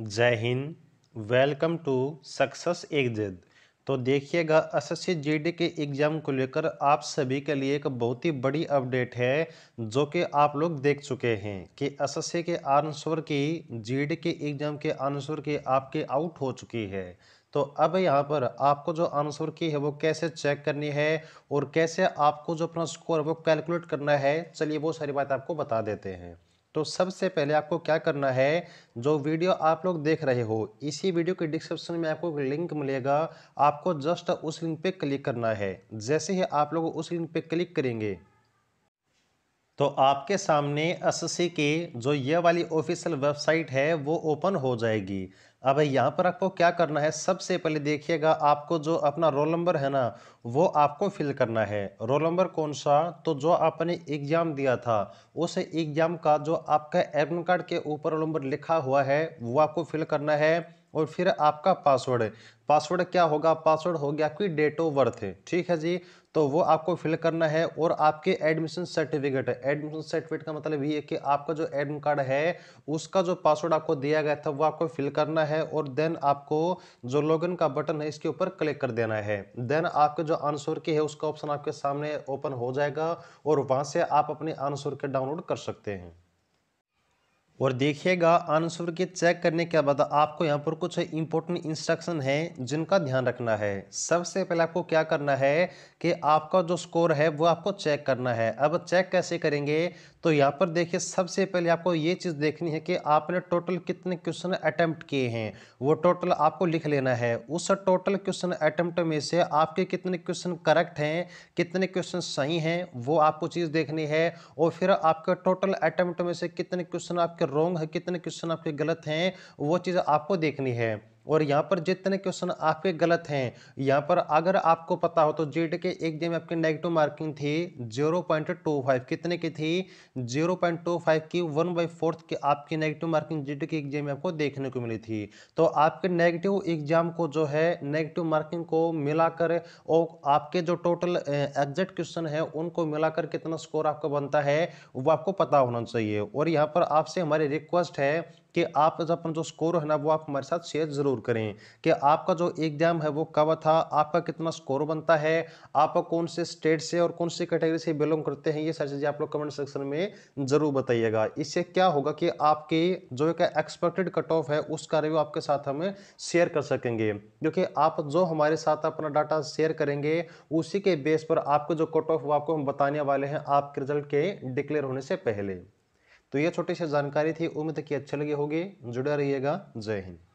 जय हिंद welcome to success exit तो देखिएगा एस एस के एग्ज़ाम को लेकर आप सभी के लिए एक बहुत ही बड़ी अपडेट है जो कि आप लोग देख चुके हैं कि एस एस के आंसर की जी के एग्ज़ाम के आंसर की आपके आउट हो चुकी है तो अब यहाँ पर आपको जो आंसर की है वो कैसे चेक करनी है और कैसे आपको जो अपना स्कोर है वो कैलकुलेट करना है चलिए वो सारी बात आपको बता देते हैं तो सबसे पहले आपको क्या करना है जो वीडियो आप लोग देख रहे हो इसी वीडियो के डिस्क्रिप्शन में आपको लिंक मिलेगा आपको जस्ट उस लिंक पे क्लिक करना है जैसे ही आप लोग उस लिंक पे क्लिक करेंगे तो आपके सामने सी के जो ये वाली ऑफिशियल वेबसाइट है वो ओपन हो जाएगी अब यहाँ पर आपको क्या करना है सबसे पहले देखिएगा आपको जो अपना रोल नंबर है ना वो आपको फिल करना है रोल नंबर कौन सा तो जो आपने एग्ज़ाम दिया था उस एग्ज़ाम का जो आपका एडमिट कार्ड के ऊपर रोल नंबर लिखा हुआ है वो आपको फिल करना है और फिर आपका पासवर्ड है पासवर्ड क्या होगा पासवर्ड हो गया आपकी डेट ऑफ बर्थ है ठीक है जी तो वो आपको फिल करना है और आपके एडमिशन सर्टिफिकेट है एडमिशन सर्टिफिकेट का मतलब ये है कि आपका जो एडमिट कार्ड है उसका जो पासवर्ड आपको दिया गया था वो आपको फिल करना है और देन आपको जो लॉगिन का बटन है इसके ऊपर क्लिक कर देना है देन आपके जो आंसर की है उसका ऑप्शन आपके सामने ओपन हो जाएगा और वहाँ से आप अपने आंसर के डाउनलोड कर सकते हैं और देखिएगा आंसर के चेक करने के बाद आपको यहाँ पर कुछ इंपॉर्टेंट इंस्ट्रक्शन है जिनका ध्यान रखना है सबसे पहले आपको क्या करना है कि आपका जो स्कोर है वो आपको चेक करना है अब चेक कैसे करेंगे तो यहाँ पर देखिए सबसे पहले आपको ये चीज़ देखनी है कि आपने टोटल कितने क्वेश्चन अटैम्प्ट किए हैं वो टोटल आपको लिख लेना है उस टोटल क्वेश्चन अटैम्प्ट में से आपके कितने क्वेश्चन करेक्ट हैं कितने क्वेश्चन सही हैं वो आपको चीज़ देखनी है और फिर आपके टोटल अटैम्प्ट में से कितने क्वेश्चन आपके रॉन्ग है कितने क्वेश्चन आपके गलत हैं वो चीज़ आपको देखनी है और यहाँ पर जितने क्वेश्चन आपके गलत हैं यहाँ पर अगर आपको पता हो तो जेड के एक दिन में आपकी नेगेटिव मार्किंग थी जीरो पॉइंट टू फाइव कितने की थी जीरो पॉइंट टू फाइव की वन बाई फोर्थ की आपकी नेगेटिव मार्किंग जेड के एग्जाम में आपको देखने को मिली थी तो आपके नेगेटिव एग्जाम को जो है नेगेटिव मार्किंग को मिलाकर और आपके जो टोटल एग्जैक्ट क्वेश्चन है उनको मिलाकर कितना स्कोर आपका बनता है वो आपको पता होना चाहिए और यहाँ पर आपसे हमारी रिक्वेस्ट है कि आप अपना जो स्कोर है ना वो आप हमारे साथ शेयर ज़रूर करें कि आपका जो एग्जाम है वो कब था आपका कितना स्कोर बनता है आप कौन से स्टेट से और कौन से कैटेगरी से बिलोंग करते हैं ये सारी चीज़ें आप लोग कमेंट सेक्शन में ज़रूर बताइएगा इससे क्या होगा कि आपके जो एक एक्सपेक्टेड कट ऑफ है उसका रिव्यू आपके साथ हम शेयर कर सकेंगे क्योंकि आप जो हमारे साथ अपना डाटा शेयर करेंगे उसी के बेस पर आपको जो कट ऑफ वो आपको हम बताने वाले हैं आपके रिजल्ट के डिक्लेयर होने से पहले तो ये छोटी सी जानकारी थी उम्मीद की अच्छी लगी होगी जुड़े रहिएगा जय हिंद